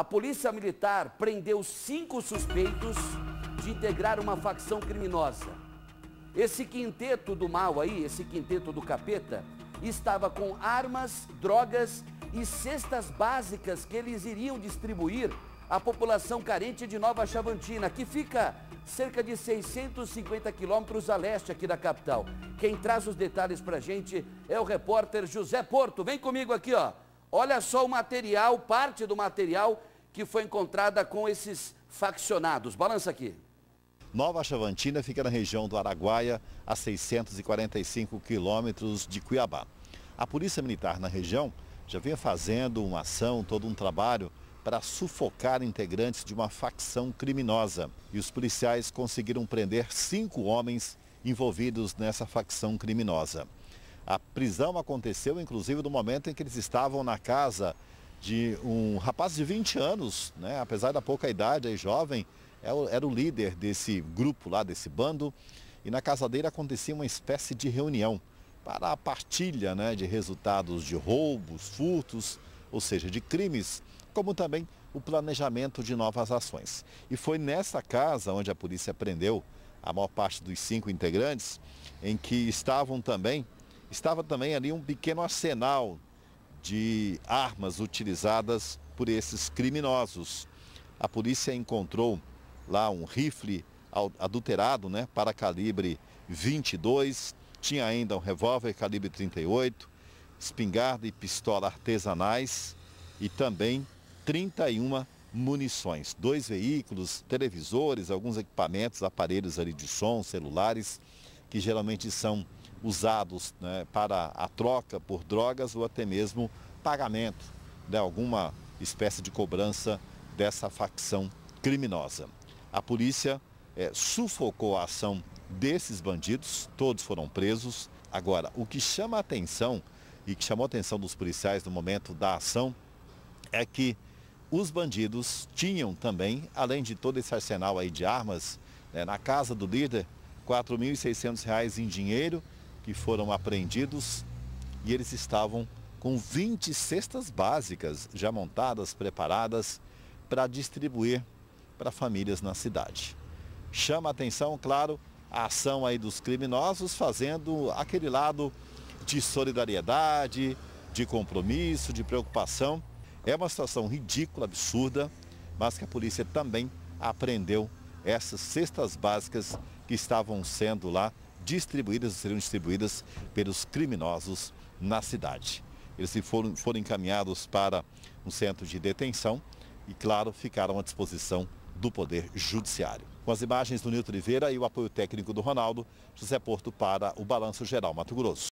A polícia militar prendeu cinco suspeitos de integrar uma facção criminosa. Esse quinteto do mal aí, esse quinteto do capeta, estava com armas, drogas e cestas básicas que eles iriam distribuir à população carente de Nova Chavantina, que fica cerca de 650 quilômetros a leste aqui da capital. Quem traz os detalhes para a gente é o repórter José Porto. Vem comigo aqui, ó. Olha só o material, parte do material que foi encontrada com esses faccionados. Balança aqui. Nova Chavantina fica na região do Araguaia, a 645 quilômetros de Cuiabá. A Polícia Militar na região já vinha fazendo uma ação, todo um trabalho para sufocar integrantes de uma facção criminosa. E os policiais conseguiram prender cinco homens envolvidos nessa facção criminosa. A prisão aconteceu, inclusive, no momento em que eles estavam na casa de um rapaz de 20 anos, né? apesar da pouca idade, é jovem, era o líder desse grupo lá, desse bando, e na casa dele acontecia uma espécie de reunião para a partilha né, de resultados de roubos, furtos, ou seja, de crimes, como também o planejamento de novas ações. E foi nessa casa onde a polícia prendeu a maior parte dos cinco integrantes, em que estavam também, estava também ali um pequeno arsenal de armas utilizadas por esses criminosos. A polícia encontrou lá um rifle adulterado, né, para calibre 22, tinha ainda um revólver calibre 38, espingarda e pistola artesanais e também 31 munições, dois veículos, televisores, alguns equipamentos, aparelhos ali de som, celulares, que geralmente são usados né, para a troca por drogas ou até mesmo pagamento de né, alguma espécie de cobrança dessa facção criminosa. A polícia é, sufocou a ação desses bandidos, todos foram presos. Agora, o que chama a atenção e que chamou a atenção dos policiais no momento da ação é que os bandidos tinham também, além de todo esse arsenal aí de armas, né, na casa do líder, R$ 4.600 em dinheiro que foram apreendidos e eles estavam com 20 cestas básicas já montadas, preparadas para distribuir para famílias na cidade. Chama atenção, claro, a ação aí dos criminosos fazendo aquele lado de solidariedade, de compromisso, de preocupação. É uma situação ridícula, absurda, mas que a polícia também apreendeu essas cestas básicas que estavam sendo lá distribuídas, seriam distribuídas pelos criminosos na cidade. Eles foram, foram encaminhados para um centro de detenção e, claro, ficaram à disposição do Poder Judiciário. Com as imagens do Nilton Oliveira e o apoio técnico do Ronaldo, José Porto para o Balanço Geral Mato Grosso.